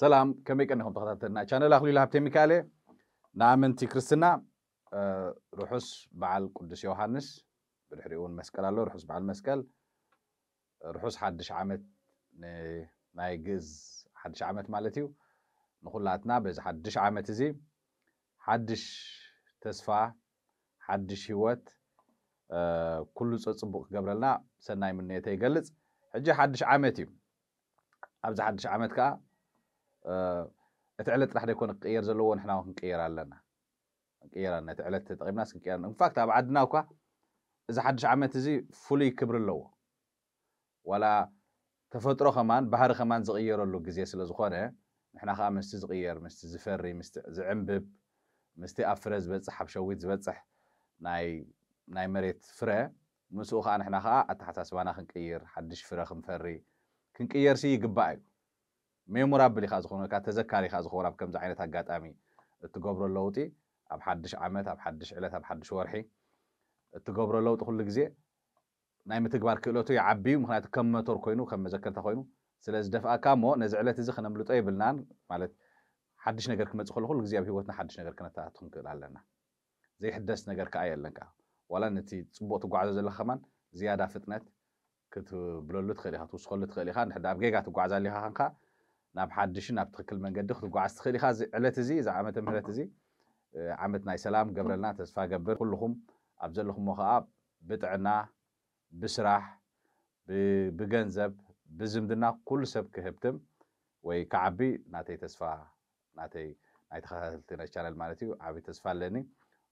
سلام كم يكنهم تغطتنا شانا لأخلي لهابتين ميكالي نعمن تي كريستنا روحوس بعال قدس يوحانس برحريون مسكال الله روحوس بعال مسكال روحوس حدش عمت ناي قز حدش عمت مالتيو نقول لاتنا بز حدش عمت زي حدش تسفا حدش هوت أه كل صبوك قبلنا سناي من نيتي قلت حجي حدش عمتي أبز حدش عمت كا آه، اتعلت راح يكون قير زلو ونحنا وهم قير لنا قير لنا اتعلت تقريبا ناس قير لنا فاكت بعد ناوكا اذا حدش عمل تزي فولي كبر اللو ولا تفطرو خمان بحر خمان زغير اللو قزي سلا زخونة إيه؟ نحنا خا مست زغير مست زفري مست زعنبب مست افرز بتصحب شويت بتصح ناي ناي مريت فري أنا نحنا خا اتحت اسبانا خنقير حدش فرخ مفري كنقير سي قبايو ميمورابلي خاز خونا كا تذكاري خاز خورا بكم زعينة تقات امي تقبر اللوتي اب حدش عمت اب حدش علت اب حدش ورحي تقبر اللوتي خل لقزي نايم تقبار كلوتو يعبي ومخنات كم متر كوينو كم مذكر تخوينو سلاز دفع كامو نزعلة تزخنا ملوتو اي بلنان مالت حدش نقر كمت خل خل لقزي ابي وطنا حدش نقر كنا تاتهم كلالنا زي حدس نقر كاي لنكا ولا نتي تبو تقو عزز اللخمان زيادة فتنة كتو بلولو تخليها توسخو اللي تخليها نحدا بقيقات وقو عزز اللي ناب حدش ناب تخكل من قد خذ قعست خلي خاز علت زي إذا عملت مهلة زي عملت ناي سلام قبلنا تسفا قبل كلهم أبزل لهم مخاب بتعنا بسرح بجنزب بزمدنا كل سب كهبتم ويكعبي ناتي تسفا ناتي ناتي خاتلتي ناتي شانل مالتي عبي تسفا لني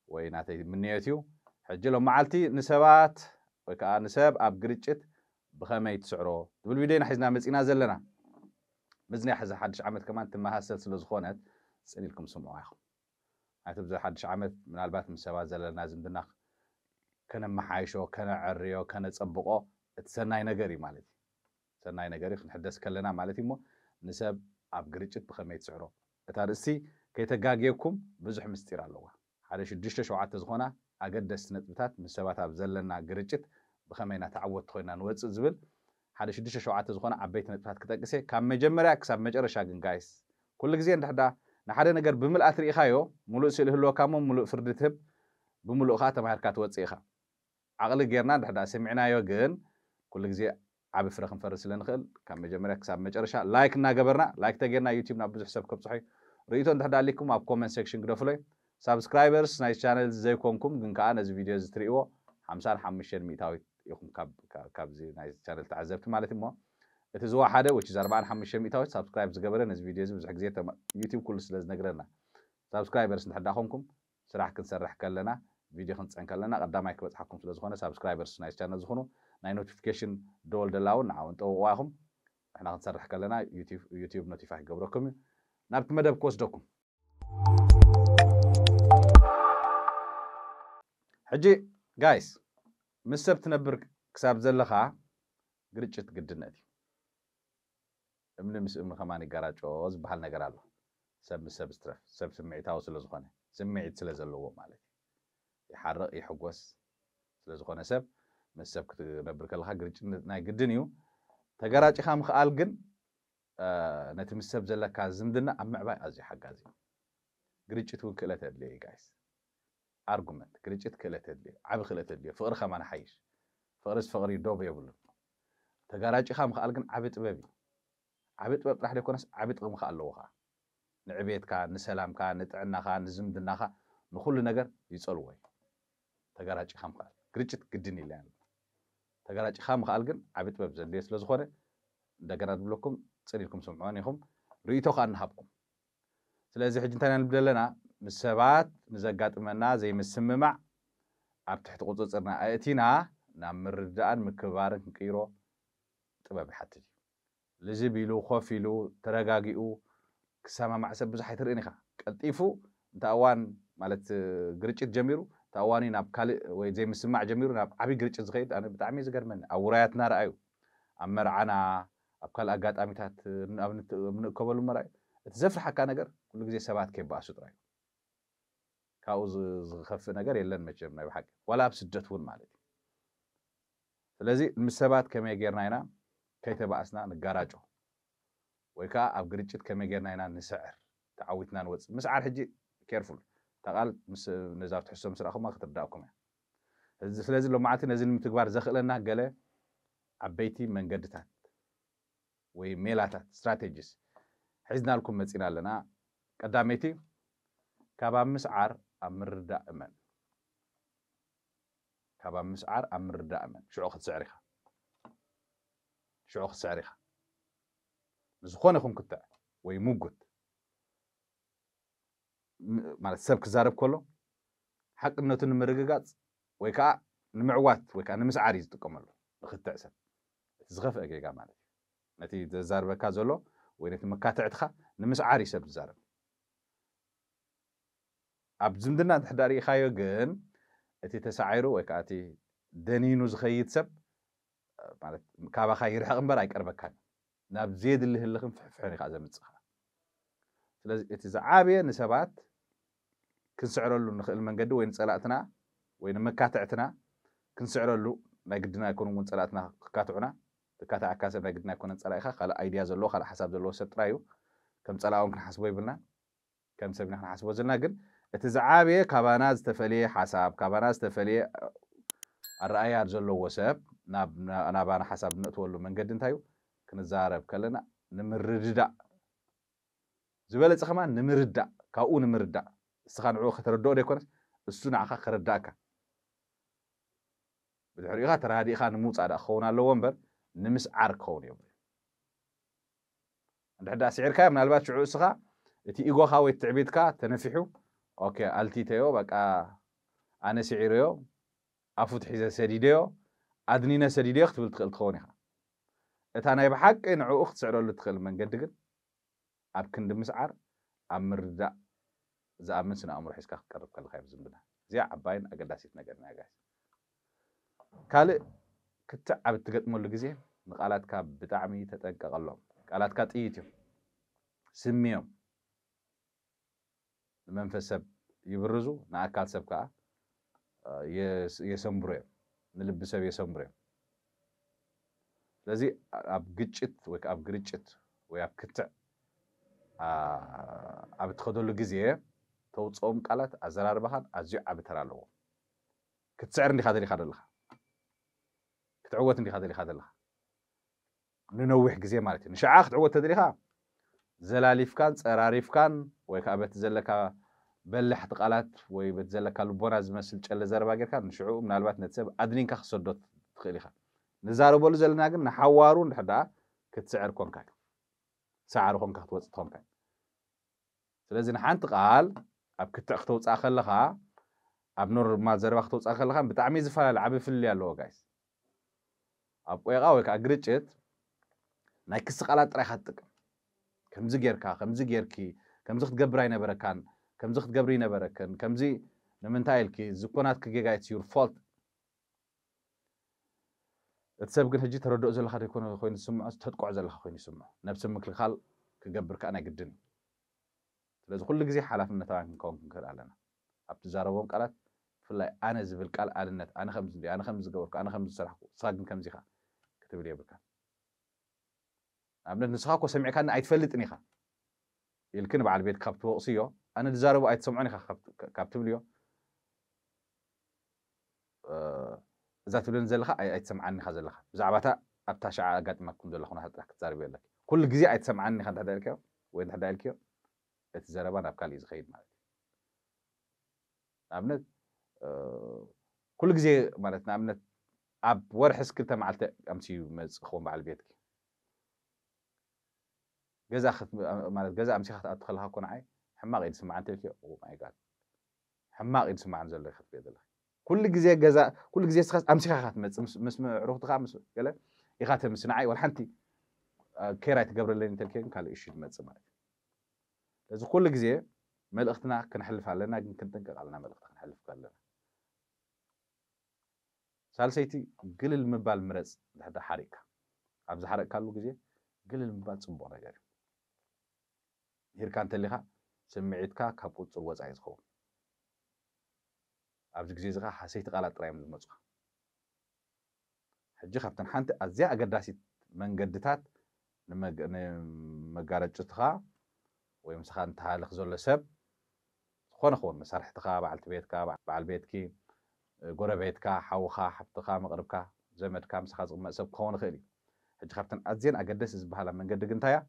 ويناتي منيتيو حجلهم معلتي نسبات ويكا نسب أب قريتشت بخمي تسعرو دول فيديو نحيزنا مزقنا زلنا بزني ሕዚ ሓድሽ ዓመት ከማ ትመሃሰል ስለ ዝኾነት ፅሊልኩም ኢልኩም ስምዑ ኢኹም ምክንያቱ ብዛ ሓድሽ ዓመት ምናልባት ምስ ሰባት ዘለና ዝምድና ከነመሓይሾ ከነዕርዮ ከነፀብቆ እቲ ሰናይ ነገር እዩ ማለት እዩ ሰናይ ነገር እዩ ክንሕደስ ከለና ማለት እዩ እሞ ንሰብ ኣብ ግርጭት ብከመይ ትስዕሮ እታ ርእሲ ከይተጋግየኩም ብዙሕ ምስጢር ኣለዋ ሓደ ሽዱሽተ ሸውዓተ ዝኾና ኣገደስቲ ነጥብታት ምስ ሰባት ኣብ ዘለና ግርጭት ብከመይና ተዓወት ኮይና ንወፅእ ዝብል ሓደ ሽዱሽተ ሸውዓተ ዝኾነ ዓበይቲ ነጥብታት ክጠቅሰ ካብ መጀመርያ ክሳብ መጨረሻ ግን ጋይስ ኩሉ ግዜ እንድሕዳ ንሓደ ነገር ብምልእ ትርኢኻዮ ሙሉእ ስእሊ ህልወካ ሞ ሙሉእ ፍርዲ ትህብ ብምሉእ ከዓ ተማሂርካ ትወፅእ ኢኻ ዓቕሊ ጌርና እንድሕዳ ሰሚዕናዮ ግን ኩሉ ግዜ ዓብ ፍረ ክንፈሪ ስለ ንኽእል ካብ መጀመርያ ክሳብ መጨረሻ ላይክ እናገበርና ላይክ ተገርና ዩቲብ ናብ ብዙሕ ሰብ ከብፅሖ እዩ ርእቶ እንድሕዳ ኣሊኩም ኣብ ኮመንት ሴክሽን ግደፍሎይ ሳብስክራይበርስ ናይ ቻነል ዘይኮንኩም ግን ከዓ ነዚ ቪድዮ እዚ ትርእይዎ 55 ሚእታዊት ኢኹም ካብዚ ናይ ቻነል ተዓዘብቲ ማለት እሞ እቲ ዝዋ ሓደ ወ 45 ሚእታዎች ሳብስክራይብ ዝገበረ ነዚ ቪድዮ እዚ ብዙሕ ግዜ ዩቲብ ኩሉ ስለ ዝነግረና ሳብስክራይበርስ ንድሕዳ ኮንኩም ስራሕ ክንሰርሕ ከለና ቪድዮ ክንፅዕን ከለና ቀዳማይ ክበፅሓኩም ስለዝኾነ ሳብስክራይበርስ ናይ ቻነል ዝኾኑ ናይ ኖቲፊኬሽን ደወል ደላውን ንዓውን ጠውቕዋ ኢኹም ንሕና ክንሰርሕ ከለና ዩቲብ ኖቲፋይ ክገብረኩም እዩ ናብቲ መደብ ክወስደኩም ሕጂ ጋይስ ምስ ሰብ ትነብር ክሳብ ዘለካ ግርጭት ግድነት እዩ እምኒ ምስ እምኒ ከማኒ ይጋራጮ ዝበሃል ነገር ኣሎ ሰብ ምስ ሰብ ዝትረፍ ሰብ ስምዒታዊ ስለዝኮነ ስምዒት ስለ ዘለዎ ማለት እዩ ይሓርቕ ይሕጎስ ስለዝኮነ ሰብ ምስ ሰብ ክትነብር ከለካ ግርጭነት ናይ ግድን እዩ ተገራጭኻ ምክኣል ግን ነቲ ምስ ሰብ ዘለካ ዝምድና ኣብ ምዕባይ ኣዝዩ ሓጋዚ እዩ ግርጭት እውን ክእለት ኣድልየ እዩ ጋይስ ኣርጉመንት ግርጭት ክእለት የድልዮ ዓብ ክእለት የድልዮ ፍቅሪ ከማ ንሓይሽ ፍቅሪ ዝፍቅሪ ዶብ የብሉ ተጋራጭኻ ምክኣል ግን ዓብ ጥበብ እዩ ዓብ ጥበብ ጥራሕ ዘይኮነስ ዓብ ጥቕሚ ከ ኣለዎ ከዓ ንዕቤትካ ንሰላምካ ንጥዕናካ ንዝምድናካ ንኩሉ ነገር ይፀልዎ እዩ ተጋራጭኻ ምክኣል ግርጭት ግድን ኢለያ ተጋራጭኻ ምክኣል ግን ዓብ ጥበብ ዘድልዮ ስለዝኮነ እንደገና ዝብለኩም ፅን ኢልኩም ስምዖን ኢኹም ርእቶ ከዓ እናሃብኩም ስለዚ ሕጂ እንታይ ና ንብል ዘለና مسابات مزقات منا زي مسمم مع أبتحت قطز إرنا أتينا نعم مردان مكبار كيرو تبقى بحتجي لزي بيلو خوفيلو ترقاقيو كسامة مع سب زحي ترقيني خا كالتيفو تاوان مالت قريتشت جميرو تاواني ناب كالي وي زي مسمع جميرو ناب عبي قريتشت زغيد أنا بتعمي زقر من أو راياتنا رأيو أمر عنا أبكال أقات أميتات أبنكوبلو مرأي تزفر حكا نقر كل سبات كيب باسود رأيو كاوز زخف نجار يلا نمشي من بحق ولا أبس جتون مالتي فلذي المسابات كم يجرنا هنا كي تبقى أسنا نجارجو ويكا أبغريتشت كم يجرنا هنا نسعر تعويتنا نوز مسعر هجي كيرفول تقال مس نزاف تحسهم مسر أخو ما خطر داوكم يعني فلذي لو معتي نزل متقبار زخلنا قال عبيتي من قدتان وميلاتات استراتيجيز حزنا لكم مسينا لنا قداميتي كابا مسعر أمر دائما كابا مسعر أمر دائما شو أخذ سعرها شو أخذ سعرها نزخونا خم كتاع ويموقت مال السبك زارب كله حق إنه تنمرق قاتس ويكا نمعوات ويكا نمسعر يزدكم له أخذ تأسن زغف أجيقا مالك نتي زاربك كازولو وينت مكاتعتخا نمسعر يسب زارب ኣብ ዝምድና እንድሕዳር ርኢኻዮ ግን እቲ ተሳዒሩ ወይ ከዓ እቲ ደኒኑ ዝኸይድ ሰብ ማለት ካባኻ ይርሕቕ እምበር ኣይቀርበካን ናብ ዘየድሊ ህልኽን ፍሕፍሕን ኢኻ ዘምፅኻ ስለዚ እቲ ዝዓበየ ንሰባት ክንስዕረሉ ንኽእል መንገዲ ወይ ንፀላእትና ወይ ንመካትዕትና ክንስዕረሉ ናይ ግድና ይኮኑ እውን ፀላእትና ክካትዑና ክካትዓካ ሰብ ናይ ግድና ይኮነን ፀላእ ኢኻ ካልእ ኣይድያ ዘለዎ ካልእ ሓሳብ ዘለዎ ሰብ ጥራይ እዩ ከም ፀላእውን ክንሓስቦ ይብልና ከም ሰብና ክንሓስቦ ዘለና ግን እቲ ዝዓበየ ካባና ዝተፈልየ ሓሳብ ካባና ዝተፈልየ ኣረኣያ ዘለዎ ሰብ ናባና ሓሳብ ነእትወሉ መንገዲ እንታይ እዩ ክንዛረብ ከለና ንምርድዳእ ዝበለፀ ከማ ንምርዳእ ካብኡ ንምርዳእ እስኻ ንዕኡ ከተረድኦ ደይኮነስ እሱ ንዓኻ ክረዳእካ ብድሕሪኡኻ ተራዲእኻ ንምውፃእ ዳእ ክኸውን ኣለዎ እምበር ንምስዓር ክኸውን እዮም እንድሕዳ ስዒርካ ምናልባት ሽዑ እስኻ እቲ ኢጎኻ ወይ ትዕቢትካ ተነፊሑ ኦኬ አልቲተዮ በቃ ኣነ ስዒርዮ ኣፉ ትሒዘ ሰዲደዮ ኣድኒነ ሰዲደዮ ክትብል ትኽእል ትኸውን ኢኻ እታ ናይ ብሓቂ ንዕኡ ክትስዕረሉ ትኽእል መንገዲ ግን ኣብ ክንዲ ምስዓር ኣብ ምርዳእ ዝኣምን ስነ ኣእምሮ ሒዝካ ክትቀርብ ከለካ እዩ ዝምብና እዚኣ ዓባይን ኣገዳሲት ነገር ናይ ጋይስ ካልእ ክትዓብ እትገጥመሉ ግዜ ንቃላትካ ብጣዕሚ ተጠንቀቐሎም ቃላትካ ጥይት እዮም ስሚዮም ንመንፈስ ሰብ ይብርዙ ንኣካል ሰብ ከዓ የሰንብሮ እዮም ንልቢ ሰብ የሰንብሮ እዮም ስለዚ ኣብ ግጭት ወይ ኣብ ግርጭት ወይ ኣብ ክትዕ ኣብ እትኸደሉ ግዜ ተውፅኦም ቃላት ኣዘራርባኻን ኣዝዩ ዓብ ተራ ኣለዎ ክትስዕር እንዲኻ ደሊኻ ዘለኻ ክትዕወት እንዲኻ ደሊኻ ዘለኻ ንነዊሕ ግዜ ማለት እዩ ንሸዓ ክትዕወት ተደሊኻ ዘላሊፍካን ፀራሪፍካን ወይ ከዓ በቲ ዘለካ በልሕቲ ቃላት ወይ በቲ ዘለካ ልቦና ዝመስል ጨለ ዘረባ ጌርካ ንሽዑ ምናልባት ነቲ ሰብ ኣድኒንካ ክሰዶ ትኽእል ኢኻ ንዛረበሉ ዘለና ግን ንሓዋሩ እንድሕ ደኣ ክትስዕር ኮንካ እዩ ሳዕሪ ኮንካ ክትወፅእ ኮንካ እዩ ስለዚ ንሓንቲ ቃል ኣብ ክትዕ ክተውፃእ ከለኻ ኣብ ኖርማ ዘረባ ክተውፃእ ከለኻ ብጣዕሚ ዝፈላለዩ ዓበይ ፍልልይ ኣለዎ ጋይስ ኣብ ቆይቃ ወይ ከዓ ግርጭት ናይ ክስቃላት ጥራይካ ትጥቅም ከምዚ ጌርካ ከምዚ ጌርኪ ከምዚ ክትገብር ኣይነበረካን ከምዚ ክትገብሪ ይነበረክን ከምዚ ንምንታይ ኢልኪ ዝኮናት ክጌጋይት ዩር ፎልት እቲ ሰብ ግን ሕጂ ተረድኦ ዘለካ ደይኮነ ኮይኑ ዝስምዖ ተጥቅዖ ዘለካ ኮይኑ ይስምዑ ነብሲ ምክልካል ክገብር ከዓ ናይ ግድን እዩ ስለዚ ኩሉ ግዜ ሓላፍነታውያን ክንከውን ክንክእል ኣለና ኣብ ትዛረቦም ቃላት ብፍላይ ኣነ ዝብል ቃል ኣንነት ኣነ ከምዚ ኣነ ከም ዝገበርኩ ኣነ ከም ዝሰራሕኩ ንስኻ ግን ከምዚ ኢኻ ክትብል የብልካ ኣብነት ንስኻ ኮ ሰሚዕካኒ ኣይትፈልጥን ኢኻ يلكن على البيت كابتو صيو أنا دزارو أيت سمعني خا كابت كابتو بليو أه، زات بلين زلخا أيت سمعني خا زلخا زعبتا أبتاش على قد ما كنت دلخونا حتى تزاربي لك كل جزء أيت سمعني خا تهدا لكيو وين تهدا لكيو تزاربا نبكال يزخيد مالك نعمنت أه، كل جزء مالت نعمنت أب ورحس كلتا معلتا أمسي مز خون بعل بيتك ገዛ ማለት ገዛ ኣምሲኻ ክትኣቱ ከለካ ኮ ንዓይ ሕማቕ እዩ ዝስማዓን ትብል ማይ ጋድ ሕማቕ እዩ ዝስማዓን ዘሎ ክትሪኦ ዘለካ ኩሉ ግዜ ገዛ ኩሉ ግዜ ስኻ ኣምሲኻ ኢኻ ትመፅእ ምስ ዕሩኽትኻ ምስ ገለ ኢኻ ተምስ ንዓይ ወል ሓንቲ ኬራይ ትገብረለኒ እንተልከን ካልእ እሹ ትመፅእ ማለት እዩ ስለዚ ኩሉ ግዜ መልእኽትና ክንሕልፍ ኣለና ግን ክንጥንቀቕ ኣለና መልእኽቲ ክንሕልፍ ኣለና ሳልሰይቲ ግልል ምባል ምረፅ ድሕዳ ሓሪቕካ ኣብ ዝሓረቕካሉ ግዜ ግልል ምባል ፅቡቅ ነገር እዩ هيركان تليها سمعتك كابوت صوت عايز خو أبجك زيزغا حسيت غلط رأي من المزغا حجي خبتن حانت أزياء أقر داسيت من قدتات نما مقارد جتغا ويمسخان تهالخ زول لسب خون خون مسارح تغا بعل تبيتكا بعل بيتكا قرى بيتكا حوخا حبتغا مغربكا زمتكا مسخا زغم مأسب خون خيري حجي خبتن أزياء أقر داسيز بحالا من قدق انتايا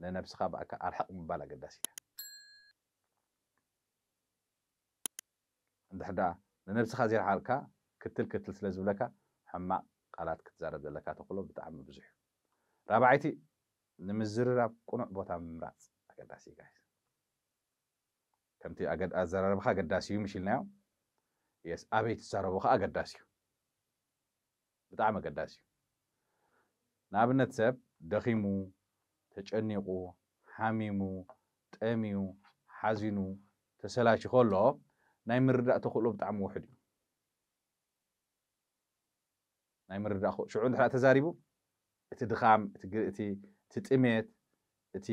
ንነብስኻ ባእካ ኣርሓቕ ምባል ኣገዳሲ እያ እንድሕዳ ንነብስኻ ዘይረሓልካ ክትል ክትል ስለ ዝብለካ ሕማቅ ቃላት ክትዛረብ ዘለካ ተክሎ ብጣዕሚ ብዙሕ እዩ ራብዓይቲ ንምዝርራብ ቁኑዕ ቦታ ምምራፅ ኣገዳሲ እዩ ጋይስ ከምቲ ኣዘራርብካ ኣገዳሲ እዩ ምሽልናዮ የስ ኣበይ ትዛረቦ ከዓ ኣገዳሲ እዩ ብጣዕሚ ኣገዳሲ እዩ ንኣብነት ሰብ ደኺሙ ተጨኒቑ ሓሚሙ ጠሚዩ ሓዚኑ ተሰላች ከሎ ናይ ምርዳእ ተኽእሎ ብጣዕሚ ውሕድ እዩ ናይ ምርዳእ ሽዑ እንድሕራ ተዛሪቡ እቲ ድኻም እቲ ጥሜት እቲ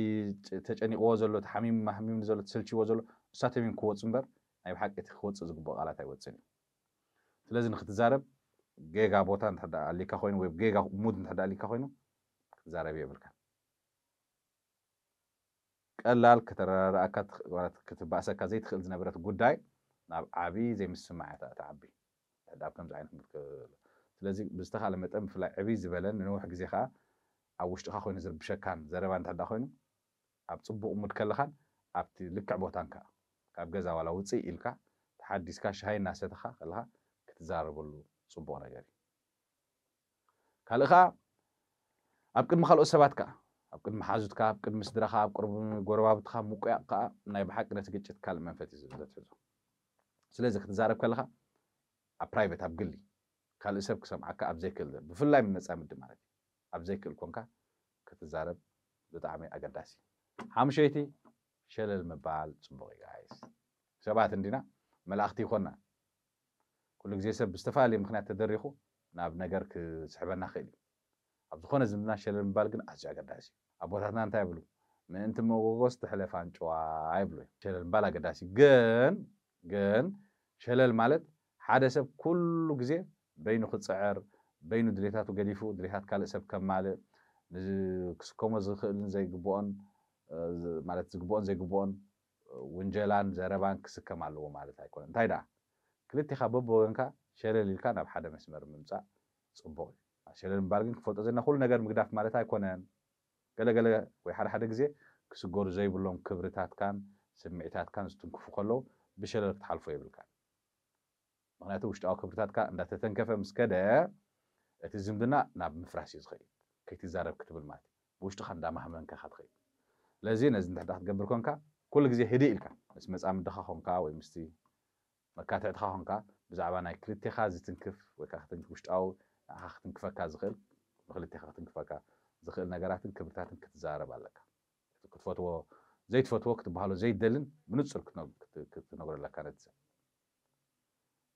ተጨኒቕዎ ዘሎ እቲ ሓሚሙ ማህሚሙ ዘሎ ተሰልችዎ ዘሎ ንሳቶም እዮም ክወፅ እምበር ናይ ብሓቂ እቲ ክወፅእ ዝግብኦ ቃላት ኣይወፅን እዩ ስለዚ ንክትዛረብ ጌጋ ቦታ እንተ ኣሊካ ኮይኑ ወይ ጌጋ ሙድ እንተ ኣሊካ ኮይኑ ክትዛረብ የብልካን ቀላል ከተረራእካ ክትባእሰካ ዘይትኽእል ዝነበረት ጉዳይ ናብ ዓብዪ ዘይምስማዕ ተዓቢ ኣብ ከምዚ ዓይነት ስለዚ ብዝተካለ መጠን ብፍላይ ዕብይ ዝበለን ንንውሕ ግዜ ከዓ ኣብ ውሽጡካ ኮይኑ ዝርብሸካን ዘረባ እንተዳ ኮይኑ ኣብ ፅቡቅ ሙድ ከለካን ኣብቲ ልክዕ ቦታን ከዓ ካብ ገዛ ዋላ ውፅእ ኢልካ ተሓዲስካ ሻሃይ እናሰተካ ከለካ ክትዛረበሉ ፅቡቅ ነገር እዩ ካልእ ከዓ ኣብ ቅድሚ ካልኦት ሰባት ከዓ ኣብ ቅድሚ ሓዙትካ ኣብ ቅድሚ ስድራካ ኣብ ቅርቢ ጎረባብትካ ምቁያቅ ከዓ ናይ ብሓቂ ነቲ ግጭት ካልእ መንፈት እዩ ዘትሕዞ ስለዚ ክትዛረብ ከለካ ኣብ ፕራይቨት ኣብ ግሊ ካልእ ሰብ ክሰምዓካ ኣብ ዘይክእል ብፍላይ ነፃ ምድብ ማለት እዩ ኣብ ዘይክእል ኮንካ ክትዛረብ ብጣዕሚ ኣገዳሲ ሓሙሸይቲ ሸለል ምባል ፅቡቅ እዩ ጋይስ ሰባት እንዲና መላእኽቲ ይኮንና ኩሉ ግዜ ሰብ ብዝተፈላለዩ ምክንያት ተደሪኹ ናብ ነገር ክስሕበና ክእል እዩ ኣብ ዝኾነ ዝምድና ሸለ ምባል ግን ኣዝዩ ኣገዳሲ እዩ ኣቦታትና እንታይ ይብሉ ምእንቲ መጎጎስ ትሕለፍ ኣንጭዋ ይብሉ ሸለል ምባል ኣገዳሲ ግን ግን ሸለል ማለት ሓደ ሰብ ኩሉ ግዜ በይኑ ክፅዕር በይኑ ድሌታቱ ገዲፉ ድሌታት ካልእ ሰብ ከማልእ ክስከሞ ዝኽእልን ዘይግብኦን ማለት ዝግብኦን ዘይግብኦን ውንጀላን ዘረባን ክስከም ኣለዎ ማለት ኣይኮነ እንታይ ደኣ ክልቲኻ በቦወንካ ሸለል ኢልካ ናብ ሓደ መስመር ምምፃእ ፅቡቅ እዩ ሸለል ምባል ግን ክፈልጦ ዘለና ኩሉ ነገር ምግዳፍ ማለት ኣይኮነን ገለገለ ወይ ሓደ ሓደ ግዜ ክስገሩ ዘይብሎም ክብርታትካን ስምዒታትካን ዝትንክፉ ከለዉ ብሸለል ክትሓልፎ የብልካን ምክንያቱ ውሽጣዊ ክብርታትካ እንዳተተንከፈ ምስ ከደ እቲ ዝምድና ናብ ምፍራስ እዩ ዝኽእል ከይትዛረብ ክትብል ማለት እዩ ብውሽጡካ እንዳማህመንካ ኢካ ትኽእል ስለዚ ነዚ እንድሕዳ ክትገብር ኮንካ ኩሉ ግዜ ህዲ ኢልካ ምስ መፃምድኻ ኮንካ ወይ ምስቲ መካትዕትኻ ኮንካ ብዛዕባ ናይ ክልቴኻ ዝትንክፍ ወይ ከዓ ክትንክፍ ውሽጣዊ ኣኻ ክትንክፈካ ዝኽእል ብክልተኻ ክትንክፈካ ዝኽእል ነገራትን ክብርታትን ክትዛረብ ኣለካ ክትፈትዎ ዘይትፈትዎ ክትበሃሎ ዘይደልን ብንፁር ክትነግሮ ኣለካ ነቲ ሰብ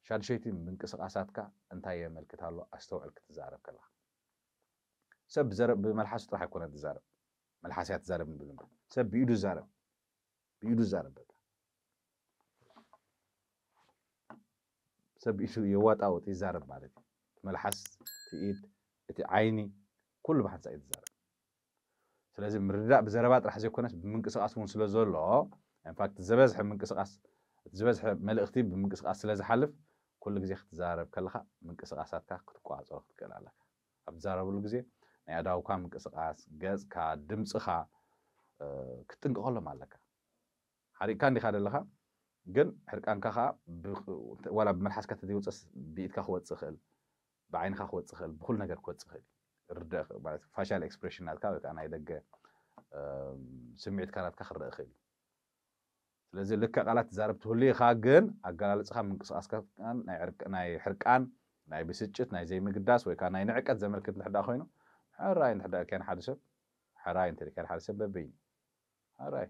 ሻድሸይቲ ምንቅስቃሳትካ እንታይ የመልክት ኣሎ ኣስተውዕል ክትዛረብ ከለካ ሰብ ብመልሓሱ ጥራሕ ኣይኮነ ትዛረብ መልሓስያ ትዛረብ ንብል ሰብ ብኢዱ ዛረብ ብኢዱ ዛረብ በቃ ሰብ ብኢዱ የዋጣወጥ ይዛረብ ማለት እዩ መልሓስ ትኢድ እቲ ዓይኒ ኩሉ ብሓንሳ እዩ ትዛረብ ስለዚ ምርዳእ ብዘረባ ጥራሕ ዘይኮነስ ብምንቅስቃስ እውን ስለ ዘሎ ኢንፋክት ዝበዝሐ ምንቅስቃስ ዝበዝሐ መልእኽቲ ብምንቅስቃስ ስለ ዝሓልፍ ኩሉ ግዜ ክትዛረብ ከለካ ምንቅስቃሳትካ ክትቋፀሮ ክትክእል ኣለካ ኣብ ትዛረብሉ ግዜ ናይ ኣዳውካ ምንቅስቃስ ገፅካ ድምፅኻ ክትጥንቀቀሎም ኣለካ ሓሪቕካ እንዲኻ ዘለካ ግን ሕርቃንካ ከዓ ዋላ ብመልሓስካ ተዘይውፀስ ብኢድካ ክወፅእ ይኽእል ብዓይንካ ክወፅእ ይኽእል ብኩሉ ነገር ክወፅእ ይኽእል ርዳእ ማለት ፋሻል ኤክስፕሬሽን ናትካ ወይ ከዓ ናይ ደገ ስምዒትካ ናትካ ክረአ ይኽእል እዩ ስለዚ ልክዕ ቃላት ትዛረብ ትህሉ ኢኻ ግን ኣገላለፅኻ ምንቅስቃስካን ናይ ሕርቃን ናይ ብስጭት ናይ ዘይምግዳስ ወይ ከዓ ናይ ንዕቀት ዘመልክት ንሕዳ ኮይኑ ሕራይ ንሕዳ ከን ሓደ ሰብ ሕራይ እንተ ከን ሓደ ሰብ በበይ ሕራይ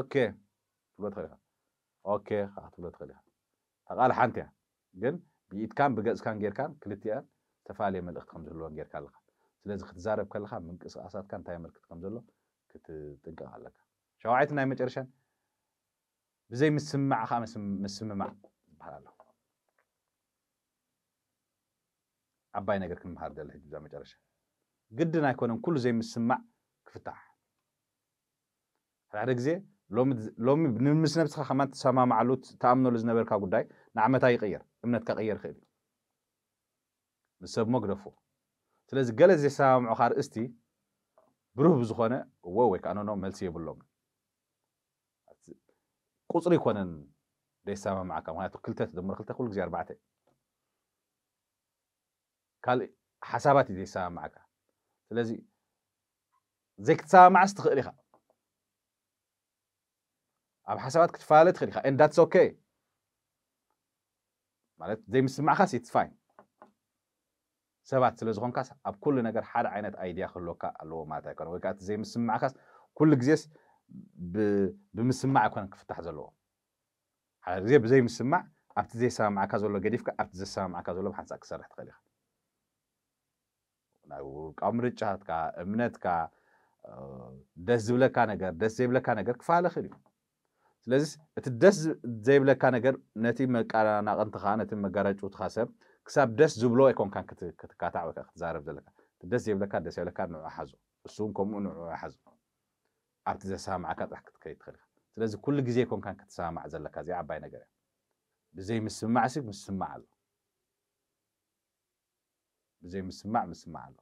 ኦኬ ትብሎ ትኽእል ኢኻ ኦኬ ከዓ ትብሎ ትኽእል ኢኻ ተቓል ሓንቲ እያ ግን ብኢትካን ብገፅካን ጌርካን ክልቲአን ዝተፈላለየ መልእክቲ ከም ዘለዎን ጌርካ ኣለካ ስለዚ ክትዛረብ ከለካ ምንቅስቃሳትካ እንታይ የመልክት ከም ዘሎ ክትጥንቀቕ ኣለካ ሸውዓይቲ ናይ መጨረሻን ብዘይ ምስምማዕ ከዓ ምስምማዕ ዝበሃል ኣለ ዓባይ ነገር ክንምሃር ደለ ሕጂ ብዛ መጨረሻ ግድን ኣይኮነን ኩሉ ዘይምስማዕ ክፍታሕ ሓደ ሓደ ግዜ لومد لوم بنمس نفس خامات سما معلوت تأمنوا لزنبر كاقوداي نعمة تاي قير امنا تكاقير خيري مساب مقرفو تلاز قلز يسام معخار استي بروه بزخونة ووويك انو نو ملسي يبلوم قصري كونن دي سامة معاك وهي تقلتها تدمر قلتها كل زي أربعتي قال حساباتي دي سامة معاك تلازي زيك تسامة مع استخدقلي ኣብ ሓሳባት ክትፈላለ ትኽእል ኢኻ ኤንዳትስ ኦኬ ማለት ዘይምስማዕካስ ኢትስ ፋይን ሰባት ስለ ዝኾንካስ ኣብ ኩሉ ነገር ሓደ ዓይነት ኣይድያ ክህልወካ ኣለዎ ማለት ኣይኮነ ወይ ከዓ እቲ ዘይምስማዕካስ ኩሉ ግዜስ ብምስማዕ ኣይኮነን ክፍታሕ ዘለዎ ሓደ ግዜ ብዘይምስማዕ ኣብቲ ዘይሰማምዓካ ዘሎ ገዲፍካ ኣብቲ ዘሰማምዓካ ዘሎ ብሓንሳእ ክሰርሕ ትኽእል ኢኻ ናይ ውልቃዊ ምርጫትካ እምነትካ ደስ ዝብለካ ነገር ደስ ዘይብለካ ነገር ክፋለ ክእል እዩ ስለዚ እቲ ደስ ዘይብለካ ነገር ነቲ መቃናቐንትኻ ነቲ መጋረጩትካ ሰብ ክሳብ ደስ ዝብሎ ኣይኮንካ ክትካታዕ ወይከ ክትዛረብ ዘለካ እቲ ደስ ዘይብለካ ደስ የብለካ ንዑ ሓዙ እሱውን ከምኡ ንዑ ሓዙ ኣብቲ ዘሰማዕካ ጥራሕ ክትከይድ ትኽእል ኢካ ስለዚ ኩሉ ግዜ ኮንካ ክትሰማማዕ ዘለካ እዚ ዓባይ ነገር እያ ብዘይ ምስማዕ ሲ ምስማዕ ኣሎ ብዘይ ምስማዕ ምስማዕ ኣሎ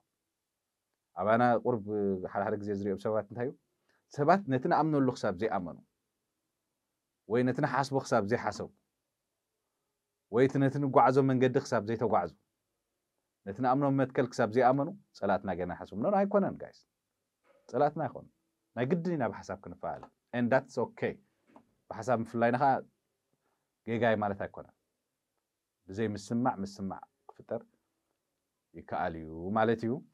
ኣባና ቁርብ ሓደሓደ ግዜ ዝሪኦም ሰባት እንታይ እዩ ሰባት ነቲ ንኣምነሉ ክሳብ ዘይኣመኑ وي نتنا خساب زي حاسو وي نتنا قعزو من قد خساب زي تقعزو نتنا أمنو متكل خساب زي أمنو صلاتنا جينا حاسو منو ناي كونان جايز صلاتنا يخون ناي قدرينا بحساب كن فعل and that's okay بحساب مفلاي نخا جي جاي مالتا يكونان بزي مسمع مسمع فتر يكاليو مالتيو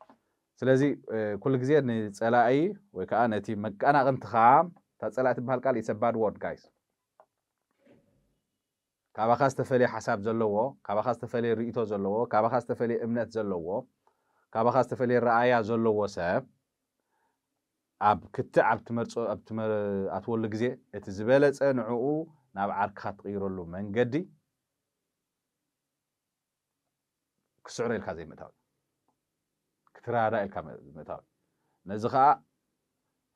سلازي كل جزيرة نتسألها أي وكأنا تي مك أنا غنت خام تتسألها تبهالكالي سباد وورد جايز كابخا استفلي حساب زلوو كابخا استفلي ريتو زلوو كابخا استفلي امنت زلوو كابخا استفلي رايا زلوو سب اب كتع اب تمرص اب تمر اتول غزي ات زبله صنعو ناب عرك خطيرلو منغدي كسعر الكازي متاو كترا دا الكازي متاو نزخا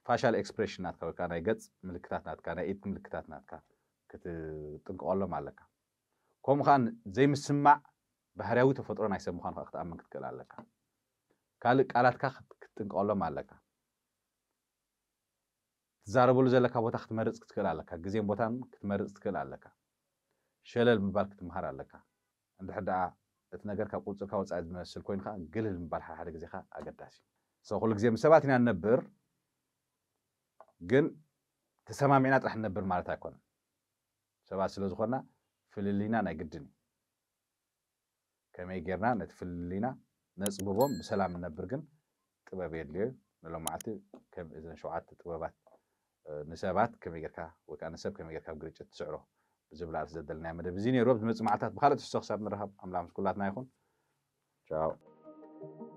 فاشال اكسبريشن نات كانا يغص ملكتات نات كانا ايت ملكتات نات ክትጥንቀቀሎም ኣለካ ከምኡ ከዓ ዘይምስማዕ ባህርያዊ ተፈጥሮ ናይ ሰብ ምኳኑ ከዓ ክትኣምን ክትክእል ኣለካ ካልእ ቃላትካ ክትጥንቀቀሎም ኣለካ ትዛረበሉ ዘለካ ቦታ ክትመርፅ ክትክእል ኣለካ ግዜን ቦታን ክትመርፅ ትክእል ኣለካ ሸለል ምባል ክትምሃር ኣለካ እንድሕር ደኣ እቲ ነገር ካብ ቁፅርካ ወፃኢ ዝመስል ኮይኑ ከዓ ግልል ምባል ሓደ ሓደ ግዜካ ኣገዳሲ እዩ ኩሉ ግዜ ምስ ሰባት ኢና ንነብር ግን ተሰማሚዕና ጥራሕ ንነብር ማለት ኣይኮነን سبات سلزخونا فللينا نقدني كما يجرنا نتفللينا نسببهم بسلام نبرقن تباب يدليل نلو معاتي كم إذن شعات تبابات نسابات كما يجركا وكان نساب كما يجركا بقريجة تسعره بزبلا عرف زدل نعمة بزيني روب بمعتات بخالة السخصاب نرهب أملا عمس كلات نايخون Ciao.